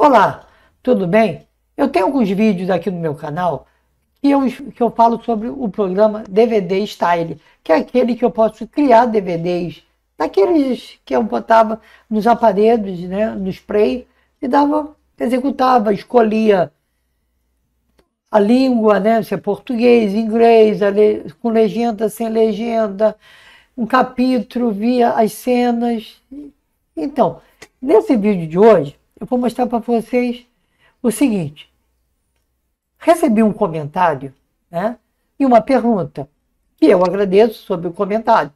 Olá, tudo bem? Eu tenho alguns vídeos aqui no meu canal que eu, que eu falo sobre o programa DVD Style, que é aquele que eu posso criar DVDs, daqueles que eu botava nos aparelhos, né, no spray, e dava, executava, escolhia a língua, né, se é português, inglês, le... com legenda, sem legenda, um capítulo, via as cenas. Então, nesse vídeo de hoje, eu vou mostrar para vocês o seguinte. Recebi um comentário né, e uma pergunta, que eu agradeço sobre o comentário,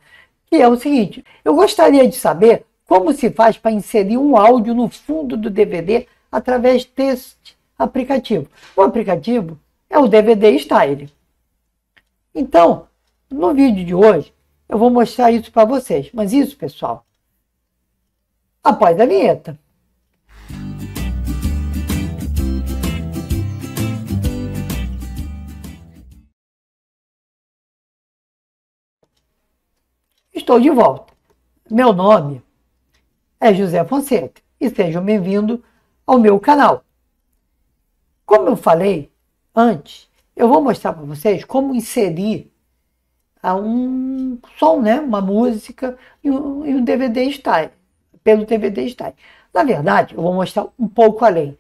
que é o seguinte: eu gostaria de saber como se faz para inserir um áudio no fundo do DVD através deste aplicativo. O aplicativo é o DVD Style. Então, no vídeo de hoje, eu vou mostrar isso para vocês. Mas isso, pessoal, após a vinheta. Estou de volta. Meu nome é José Fonseca e sejam bem-vindos ao meu canal. Como eu falei antes, eu vou mostrar para vocês como inserir tá, um som, né? uma música e um, e um DVD style, pelo DVD style. Na verdade, eu vou mostrar um pouco além.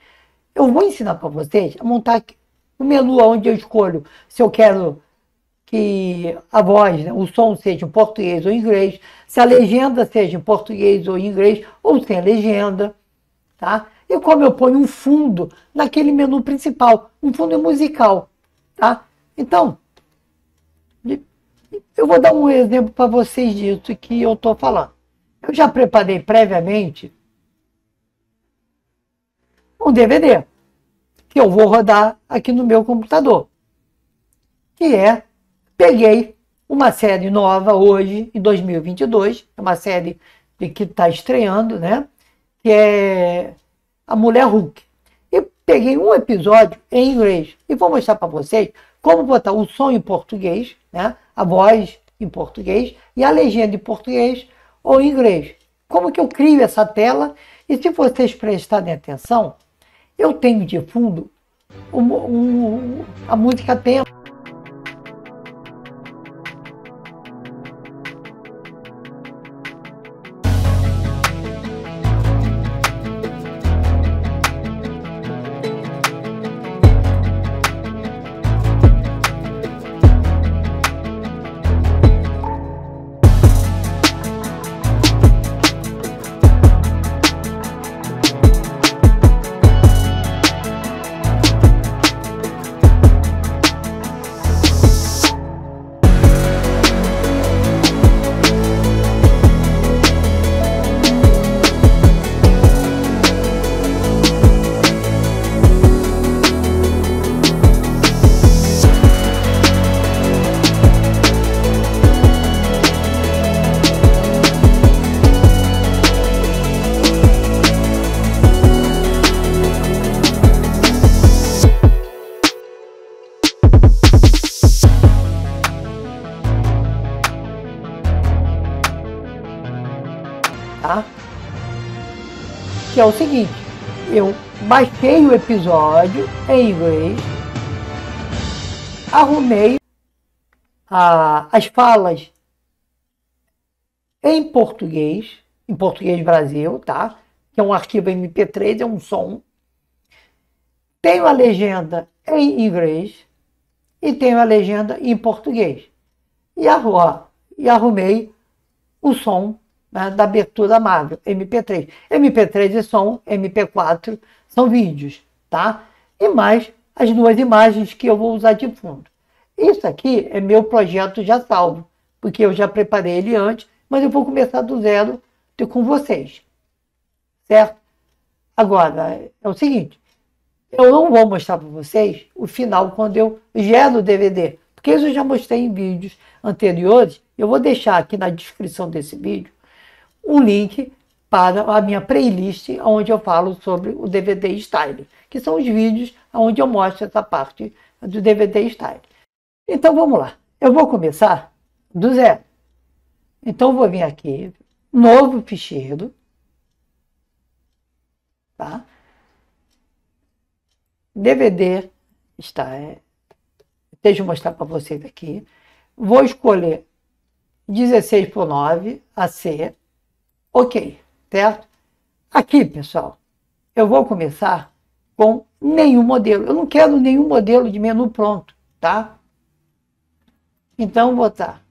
Eu vou ensinar para vocês a montar o menu onde eu escolho se eu quero que a voz, né, o som seja em português ou em inglês, se a legenda seja em português ou em inglês, ou sem legenda, tá? E como eu ponho um fundo naquele menu principal, um fundo musical, tá? Então, eu vou dar um exemplo para vocês disso que eu estou falando. Eu já preparei previamente um DVD que eu vou rodar aqui no meu computador, que é peguei uma série nova hoje, em 2022, é uma série que está estreando, né? Que é A Mulher Hulk. E peguei um episódio em inglês e vou mostrar para vocês como botar o som em português, né? A voz em português e a legenda em português ou em inglês. Como que eu crio essa tela? E se vocês prestarem atenção, eu tenho de fundo um, um, a música tempo. que é o seguinte: eu baixei o episódio em inglês, arrumei a, as falas em português, em português Brasil, tá? Que é um arquivo MP3, é um som. Tenho a legenda em inglês e tenho a legenda em português. E, e arrumei o som né, da abertura Marvel, MP3. MP3 e som, MP4 são vídeos, tá? E mais as duas imagens que eu vou usar de fundo. Isso aqui é meu projeto já salvo, porque eu já preparei ele antes, mas eu vou começar do zero com vocês, certo? Agora, é o seguinte, eu não vou mostrar para vocês o final quando eu gero o DVD, porque isso eu já mostrei em vídeos anteriores, eu vou deixar aqui na descrição desse vídeo um link para a minha playlist onde eu falo sobre o DVD Style, que são os vídeos onde eu mostro essa parte do DVD Style. Então vamos lá. Eu vou começar do zero. Então vou vir aqui, novo ficheiro, tá? DVD Style deixa eu mostrar para vocês aqui. Vou escolher 16 por 9 AC Ok, certo? Aqui, pessoal, eu vou começar com nenhum modelo. Eu não quero nenhum modelo de menu pronto, tá? Então, vou botar.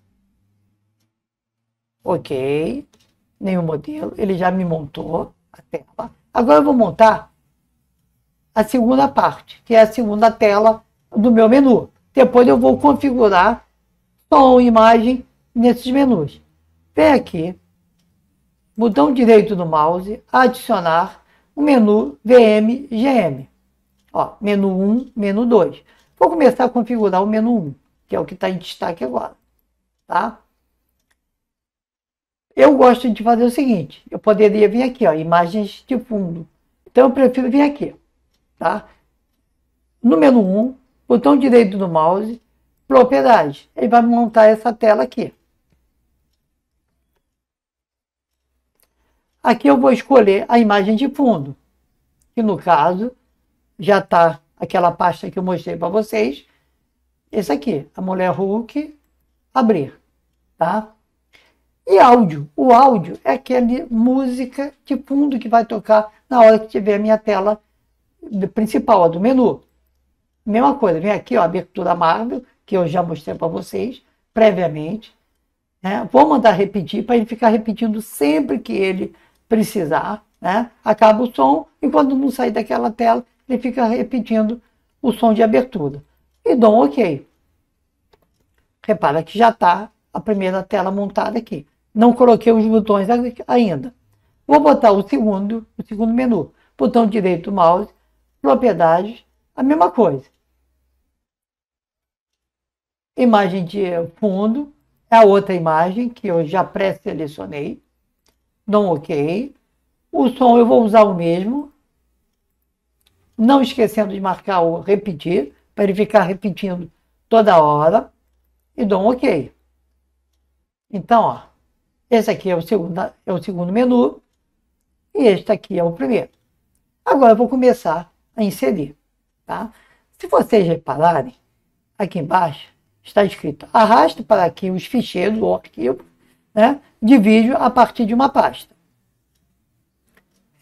Ok, nenhum modelo. Ele já me montou a tela. Agora eu vou montar a segunda parte, que é a segunda tela do meu menu. Depois eu vou configurar som, imagem nesses menus. Vem aqui, botão direito do mouse, adicionar o menu VMGM, Ó, menu 1, menu 2. Vou começar a configurar o menu 1, que é o que está em destaque agora. Tá? Eu gosto de fazer o seguinte, eu poderia vir aqui, ó, imagens de fundo. Então eu prefiro vir aqui, tá? No menu 1, botão direito do mouse, propriedades. Ele vai montar essa tela aqui. Aqui eu vou escolher a imagem de fundo, que no caso já está aquela pasta que eu mostrei para vocês, esse aqui, a mulher Hulk, abrir, tá? E áudio, o áudio é aquele música de fundo que vai tocar na hora que tiver a minha tela principal, a do menu. Mesma coisa, vem aqui, ó, abertura Marvel, que eu já mostrei para vocês previamente. Né? Vou mandar repetir para ele ficar repetindo sempre que ele precisar, né? acaba o som e quando não sair daquela tela, ele fica repetindo o som de abertura. E dou um OK. Repara que já está a primeira tela montada aqui. Não coloquei os botões ainda. Vou botar o segundo, o segundo menu. Botão direito do mouse, propriedades, a mesma coisa. Imagem de fundo, é a outra imagem que eu já pré-selecionei dou um OK. O som eu vou usar o mesmo, não esquecendo de marcar o repetir, para ele ficar repetindo toda hora, e dou um OK. Então, ó, esse aqui é o segundo, é o segundo menu, e este aqui é o primeiro. Agora eu vou começar a inserir, tá? Se vocês repararem, aqui embaixo está escrito arrasta para aqui os ficheiros do arquivo né, de vídeo a partir de uma pasta.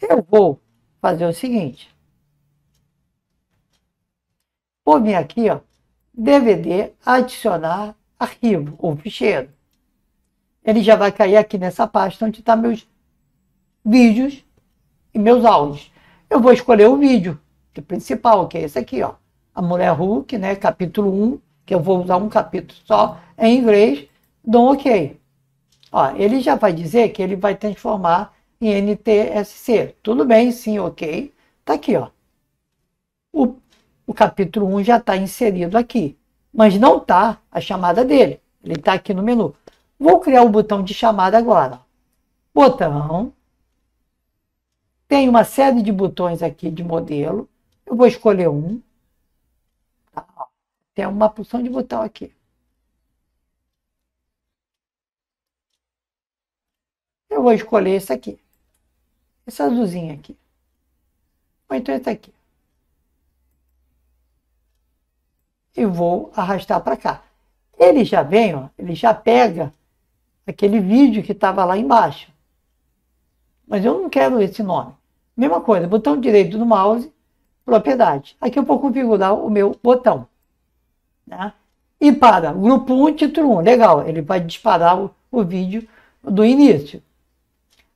Eu vou fazer o seguinte. Vou vir aqui, ó, DVD, adicionar arquivo ou ficheiro. Ele já vai cair aqui nessa pasta onde está meus vídeos e meus áudios. Eu vou escolher o vídeo o é principal, que é esse aqui, ó. A Mulher é Hulk, né? Capítulo 1, que eu vou usar um capítulo só em inglês. Dou um OK. Ó, ele já vai dizer que ele vai transformar em NTSC. Tudo bem, sim, ok. Está aqui, ó. O, o capítulo 1 já está inserido aqui, mas não está a chamada dele. Ele está aqui no menu. Vou criar o botão de chamada agora. Botão. Tem uma série de botões aqui de modelo. Eu vou escolher um. Tá, Tem uma porção de botão aqui. eu vou escolher esse aqui. Esse azulzinho aqui. Ou então esse aqui. E vou arrastar para cá. Ele já vem, ó, ele já pega aquele vídeo que estava lá embaixo. Mas eu não quero esse nome. Mesma coisa, botão direito do mouse, propriedade. Aqui eu vou configurar o meu botão. Né? E para grupo 1, título 1. Legal, ele vai disparar o, o vídeo do início.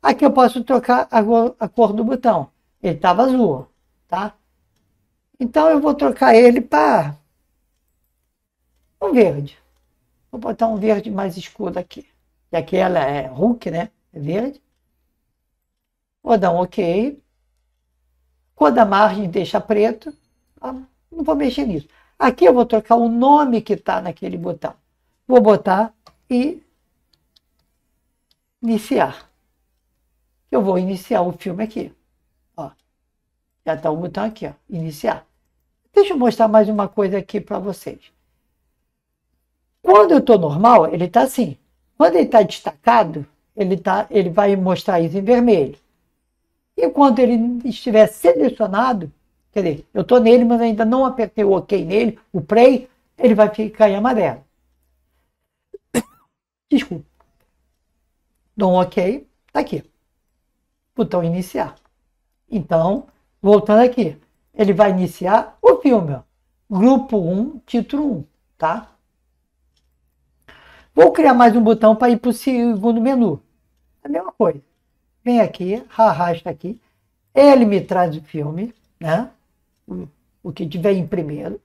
Aqui eu posso trocar a, cor do botão. Ele estava azul, tá? Então eu vou trocar ele para um verde. Vou botar um verde mais escuro aqui. E aqui ela é Hulk, né? É verde. Vou dar um OK. Cor da margem deixa preto. Ah, não vou mexer nisso. Aqui eu vou trocar o nome que está naquele botão. Vou botar e iniciar eu vou iniciar o filme aqui. Ó, já está o botão aqui, ó, iniciar. Deixa eu mostrar mais uma coisa aqui para vocês. Quando eu estou normal, ele está assim. Quando ele está destacado, ele, tá, ele vai mostrar isso em vermelho. E quando ele estiver selecionado, quer dizer, eu estou nele, mas ainda não apertei o OK nele, o Play, ele vai ficar em amarelo. Desculpa. Dou um OK, está aqui botão iniciar. Então, voltando aqui, ele vai iniciar o filme. Ó. Grupo 1, título 1, tá? Vou criar mais um botão para ir para o segundo menu. A mesma coisa. Vem aqui, arrasta aqui. Ele me traz o filme, né? O que tiver em primeiro.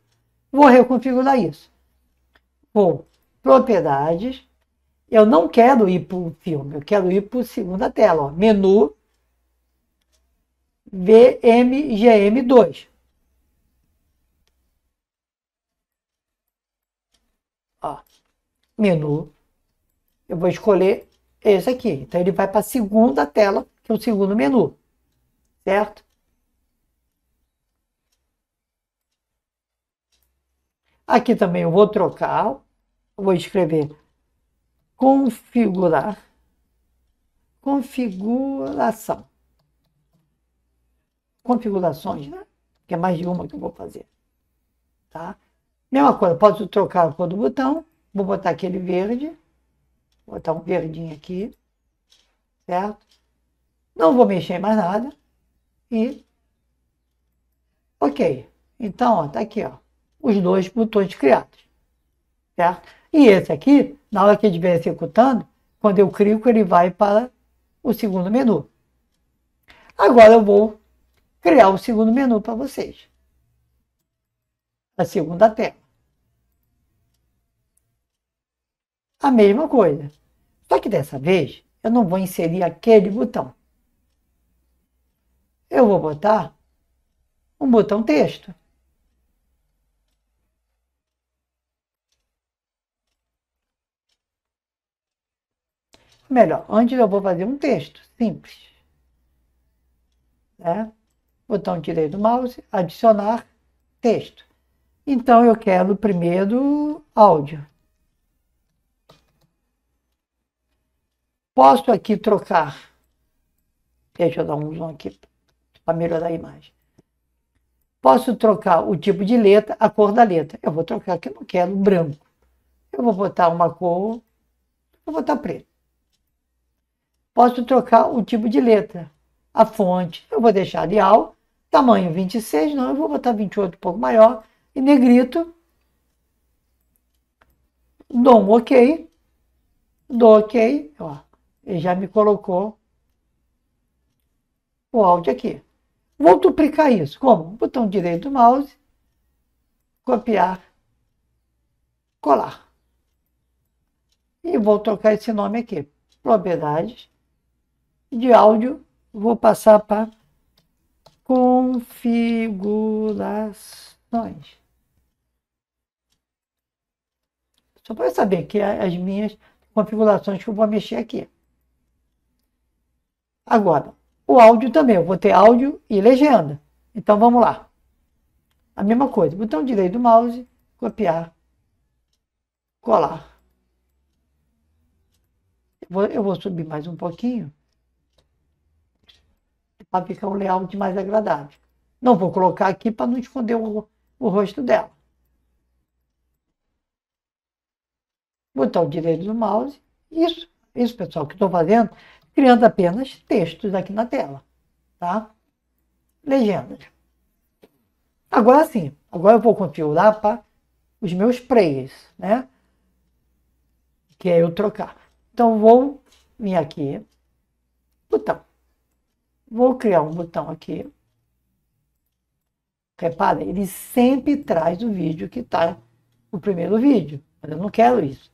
Vou reconfigurar isso. Vou, propriedades. Eu não quero ir para o filme, eu quero ir para a segunda tela. Ó. Menu, VMGM2. Ó, menu. Eu vou escolher esse aqui. Então ele vai para a segunda tela, que é o segundo menu. Certo? Aqui também eu vou trocar, vou escrever configurar, configuração configurações, né? Que é mais de uma que eu vou fazer. Tá? Mesma coisa, posso trocar a cor do botão, vou botar aquele verde, vou botar um verdinho aqui, certo? Não vou mexer em mais nada e ok. Então, ó, tá aqui, ó, os dois botões criados, certo? E esse aqui, na hora que ele estiver executando, quando eu clico, ele vai para o segundo menu. Agora eu vou criar o segundo menu para vocês. A segunda tela. A mesma coisa. Só que dessa vez, eu não vou inserir aquele botão. Eu vou botar um botão texto. Melhor, antes eu vou fazer um texto simples. Né? botão direito do mouse, adicionar texto. Então eu quero primeiro áudio. Posso aqui trocar. Deixa eu dar um zoom aqui para melhorar a imagem. Posso trocar o tipo de letra, a cor da letra. Eu vou trocar que eu não quero branco. Eu vou botar uma cor, eu vou botar preto. Posso trocar o tipo de letra, a fonte. Eu vou deixar de Tamanho 26, não, eu vou botar 28 um pouco maior. E negrito. Dou um OK. Dou OK. Ó, ele já me colocou o áudio aqui. Vou duplicar isso. Como? Botão direito do mouse. Copiar. Colar. E vou trocar esse nome aqui. Propriedades de áudio. Vou passar para configurações. Só para saber que as minhas configurações que eu vou mexer aqui. Agora, o áudio também. Eu vou ter áudio e legenda. Então vamos lá. A mesma coisa. Botão direito do mouse, copiar, colar. eu vou subir mais um pouquinho para ficar é um layout mais agradável. Não vou colocar aqui para não esconder o, o rosto dela. Botão o direito do mouse. Isso, isso pessoal, que estou fazendo, criando apenas textos aqui na tela, tá? Legendas. Agora sim, agora eu vou configurar para os meus players, né? Que é eu trocar. Então vou vir aqui, botão. Vou criar um botão aqui. Repara, ele sempre traz o vídeo que está o primeiro vídeo, mas eu não quero isso.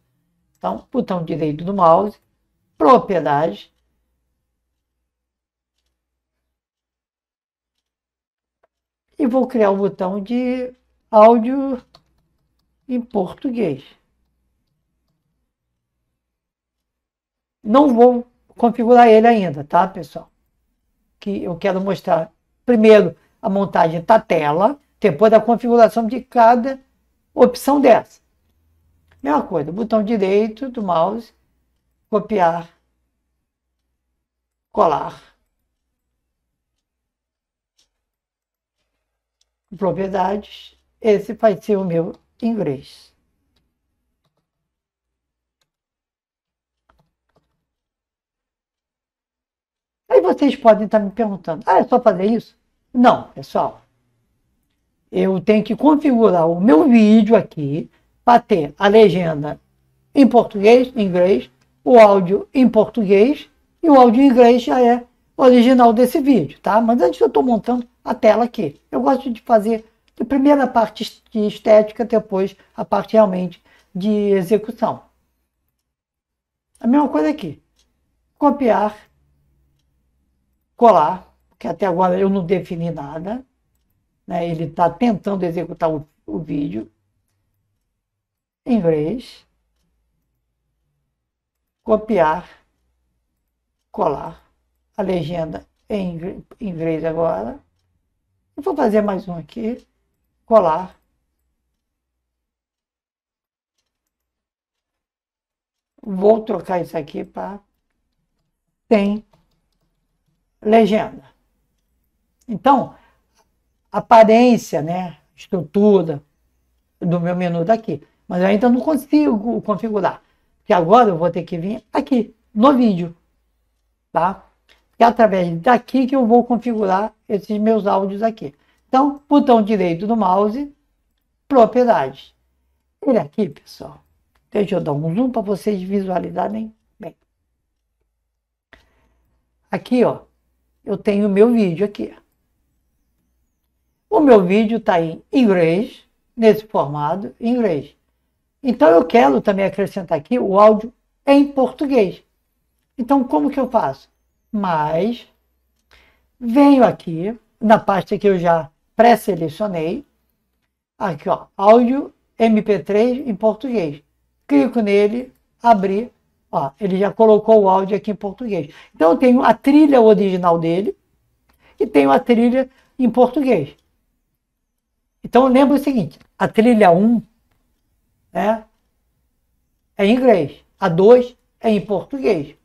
Então, botão direito do mouse, propriedade. E vou criar o um botão de áudio em português. Não vou configurar ele ainda, tá, pessoal? que eu quero mostrar. Primeiro, a montagem da tela, depois a configuração de cada opção dessa. Mesma coisa, botão direito do mouse, copiar, colar, propriedades, esse vai ser o meu inglês. Aí vocês podem estar me perguntando: ah, é só fazer isso? Não, pessoal. Eu tenho que configurar o meu vídeo aqui para ter a legenda em português, em inglês, o áudio em português e o áudio em inglês já é original desse vídeo, tá? Mas antes eu estou montando a tela aqui. Eu gosto de fazer a primeira parte de estética, depois a parte realmente de execução. A mesma coisa aqui. Copiar colar, que até agora eu não defini nada. Né? Ele está tentando executar o, o vídeo em inglês, copiar, colar a legenda em inglês agora. Eu vou fazer mais um aqui, colar. Vou trocar isso aqui para tem legenda. Então, aparência, né, estrutura do meu menu daqui. Mas eu ainda não consigo configurar, porque agora eu vou ter que vir aqui no vídeo, tá? É através daqui que eu vou configurar esses meus áudios aqui. Então, botão direito do mouse, propriedades. Ele aqui, pessoal. Deixa eu dar um zoom para vocês visualizarem bem. Aqui, ó, eu tenho o meu vídeo aqui. O meu vídeo está em inglês, nesse formato, em inglês. Então eu quero também acrescentar aqui o áudio em português. Então como que eu faço? Mas venho aqui na pasta que eu já pré-selecionei, aqui ó, áudio MP3 em português. Clico nele, abrir Ó, ele já colocou o áudio aqui em português. Então eu tenho a trilha original dele e tenho a trilha em português. Então lembra o seguinte, a trilha 1 né, é em inglês, a 2 é em português.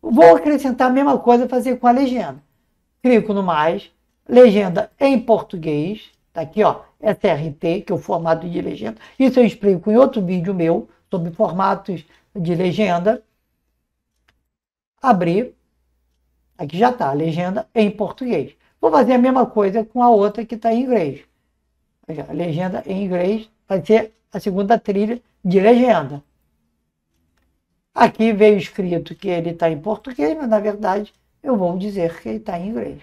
Vou acrescentar a mesma coisa fazer com a legenda. Clico no mais, legenda em português, tá aqui ó, SRT, que é o formato de legenda. Isso eu explico em outro vídeo meu sobre formatos de legenda, abrir, aqui já está a legenda em português. Vou fazer a mesma coisa com a outra que está em inglês. A legenda em inglês vai ser a segunda trilha de legenda. Aqui veio escrito que ele está em português, mas na verdade eu vou dizer que ele está em inglês.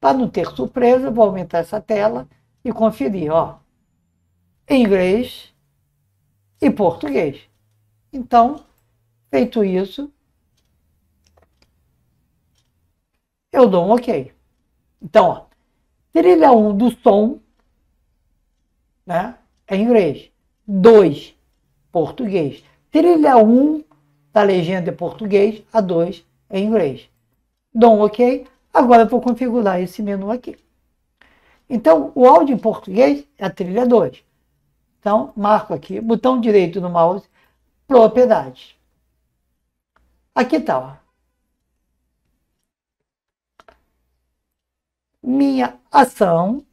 Para não ter surpresa, vou aumentar essa tela e conferir. Ó, inglês e português. Então, feito isso, eu dou um OK. Então, ó, trilha 1 um do som né, é inglês. 2, português. Trilha 1 um da legenda é português, a 2 é inglês. Dou um OK. Agora eu vou configurar esse menu aqui. Então, o áudio em português é a trilha 2. Então, marco aqui, botão direito no mouse, propriedade. Aqui está, Minha ação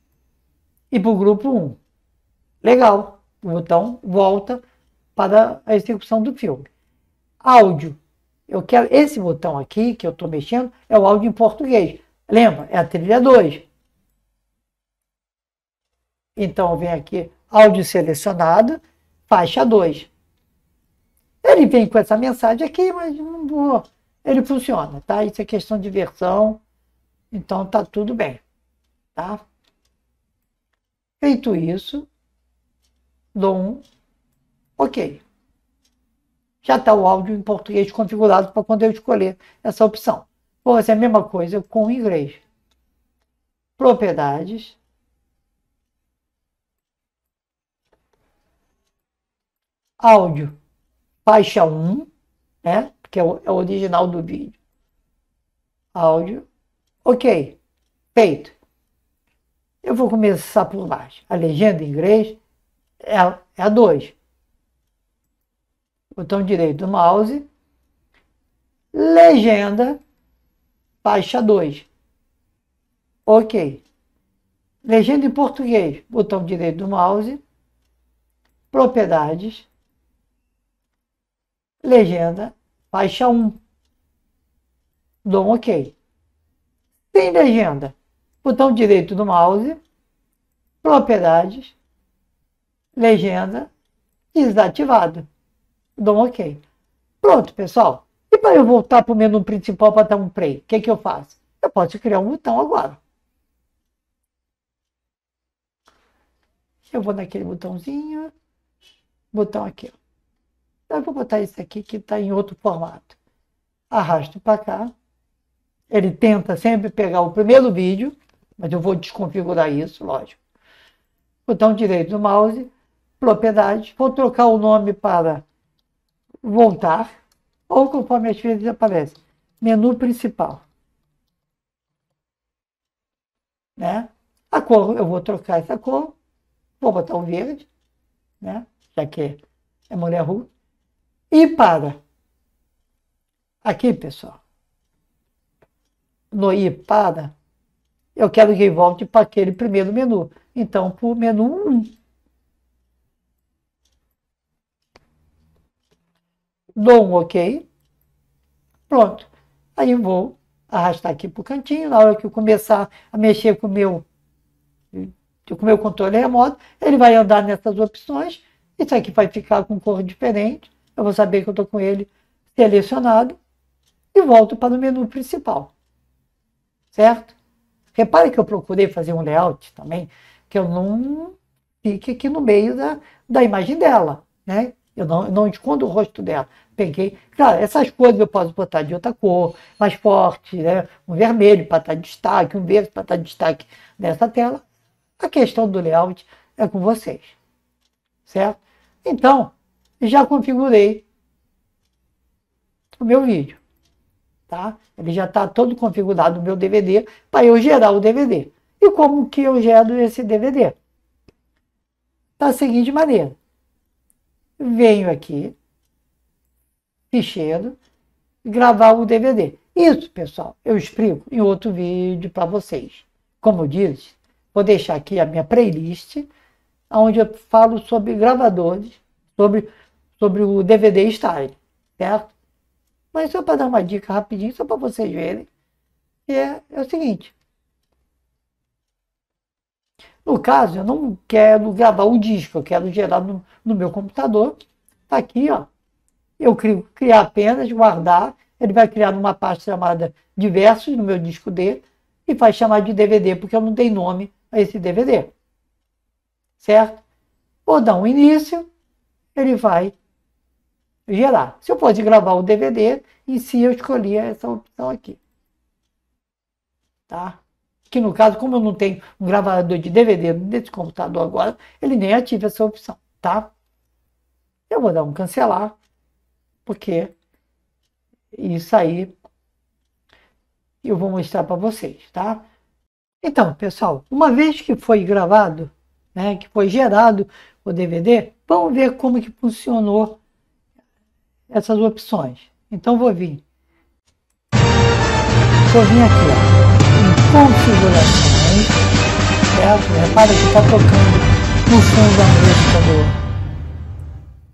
e para o grupo 1. Legal. O botão volta para a execução do filme. Áudio. Eu quero esse botão aqui que eu estou mexendo é o áudio em português. Lembra? É a trilha 2. Então vem aqui áudio selecionado, faixa 2. Ele vem com essa mensagem aqui, mas não vou. Ele funciona, tá? Isso é questão de versão, então tá tudo bem, tá? Feito isso, dou um OK. Já está o áudio em português configurado para quando eu escolher essa opção. Vou fazer é a mesma coisa com o inglês. Propriedades, áudio, faixa 1, né? Que é o, é o original do vídeo. Áudio. Ok, feito. Eu vou começar por baixo. A legenda em inglês é a, é a 2. Botão direito do mouse. Legenda, faixa 2. Ok. Legenda em português, botão direito do mouse. Propriedades legenda, faixa 1. Dou um OK. Sem legenda, botão direito do mouse, propriedades, legenda, desativado. Dou um OK. Pronto, pessoal. E para eu voltar para o menu principal para dar um play, o que, que eu faço? Eu posso criar um botão agora. Eu vou naquele botãozinho, botão aqui. Então, eu vou botar esse aqui que está em outro formato. Arrasto para cá. Ele tenta sempre pegar o primeiro vídeo, mas eu vou desconfigurar isso, lógico. Botão direito do mouse, propriedades, vou trocar o nome para voltar, ou conforme as vezes aparece, menu principal. Né? A cor, eu vou trocar essa cor, vou botar o verde, né? já que é mulher rua. E para. Aqui, pessoal. No I para, eu quero que volte para aquele primeiro menu. Então, para o menu 1. Dou um OK. Pronto. Aí vou arrastar aqui para o cantinho. Na hora que eu começar a mexer com o meu, com o meu controle remoto, ele vai andar nessas opções. Isso aqui vai ficar com cor diferente eu vou saber que eu estou com ele selecionado e volto para o menu principal. Certo? Repare que eu procurei fazer um layout também, que eu não fique aqui no meio da, da imagem dela, né? Eu não, eu não escondo o rosto dela. Peguei, claro, essas coisas eu posso botar de outra cor, mais forte, né? Um vermelho para estar destaque, um verde para estar destaque nessa tela. A questão do layout é com vocês, certo? Então, e já configurei o meu vídeo. Tá? Ele já está todo configurado no meu DVD para eu gerar o DVD. E como que eu gero esse DVD? Da seguinte maneira. Venho aqui, ficheiro, gravar o DVD. Isso, pessoal, eu explico em outro vídeo para vocês. Como eu disse, vou deixar aqui a minha playlist, onde eu falo sobre gravadores, sobre sobre o DVD Style, certo? Mas só para dar uma dica rapidinho, só para vocês verem, que é, é o seguinte. No caso, eu não quero gravar o disco, eu quero gerar no, no meu computador. Está aqui, ó. Eu crio, criar apenas, guardar. Ele vai criar numa pasta chamada Diversos no meu disco D e vai chamar de DVD, porque eu não dei nome a esse DVD. Certo? Vou dar um início, ele vai gerar. Se eu fosse gravar o DVD, em si eu escolhia essa opção aqui. Tá? Que no caso, como eu não tenho um gravador de DVD nesse computador agora, ele nem ativa essa opção, tá? Eu vou dar um cancelar, porque isso aí eu vou mostrar para vocês, tá? Então, pessoal, uma vez que foi gravado, né, que foi gerado o DVD, vamos ver como que funcionou essas opções. Então vou vir. Vou vir aqui, ó, em configurações, certo? Repara que está tocando no fundo da música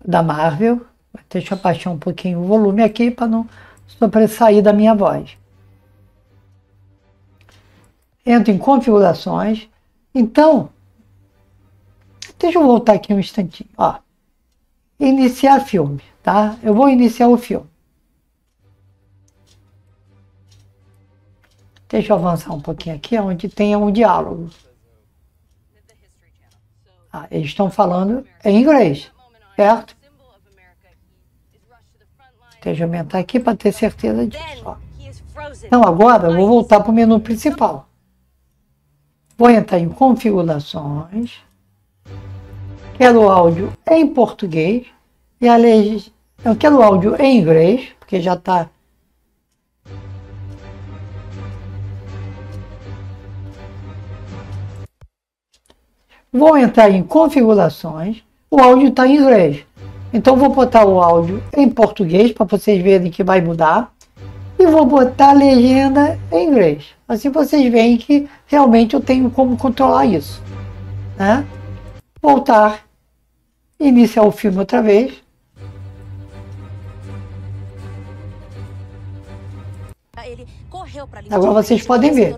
do, da Marvel. Deixa eu abaixar um pouquinho o volume aqui para não sobressair da minha voz. Entro em configurações. Então, deixa eu voltar aqui um instantinho. Ó, iniciar filme, tá? Eu vou iniciar o filme. Deixa eu avançar um pouquinho aqui, onde tem um diálogo. Ah, eles estão falando em inglês, certo? Deixa eu aumentar aqui para ter certeza disso. Então, agora eu vou voltar para o menu principal. Vou entrar em configurações quero áudio em português e a legis... eu quero áudio em inglês, porque já está Vou entrar em configurações, o áudio está em inglês. Então vou botar o áudio em português para vocês verem que vai mudar e vou botar a legenda em inglês. Assim vocês veem que realmente eu tenho como controlar isso. Né? Voltar. Iniciar o filme outra vez. Agora vocês podem ver.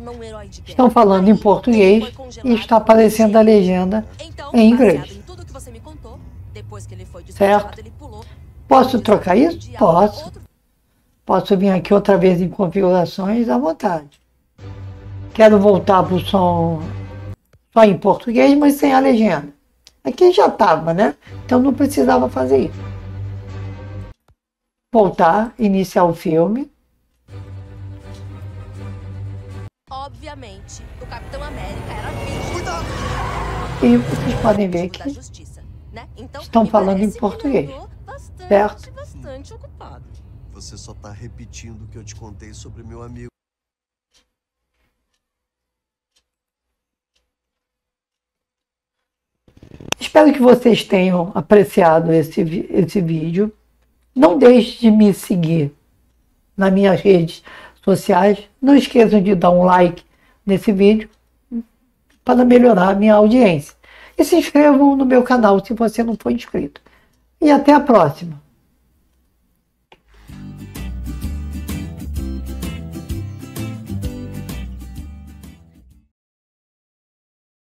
Estão falando em português e está aparecendo a legenda então, em inglês. Certo? Posso trocar isso? Posso. Posso vir aqui outra vez em configurações à vontade. Quero voltar para o som só em português, mas sem a legenda. Aqui já estava, né? Então não precisava fazer isso. Voltar, iniciar o filme. Obviamente, o Capitão América era Cuidado! E vocês podem ver que justiça, né? então, estão falando em português, bastante, certo? Bastante Você só está repetindo o que eu te contei sobre meu amigo. Espero que vocês tenham apreciado esse, esse vídeo. Não deixe de me seguir nas minhas redes sociais. Não esqueçam de dar um like nesse vídeo para melhorar a minha audiência. E se inscrevam no meu canal se você não for inscrito. E até a próxima!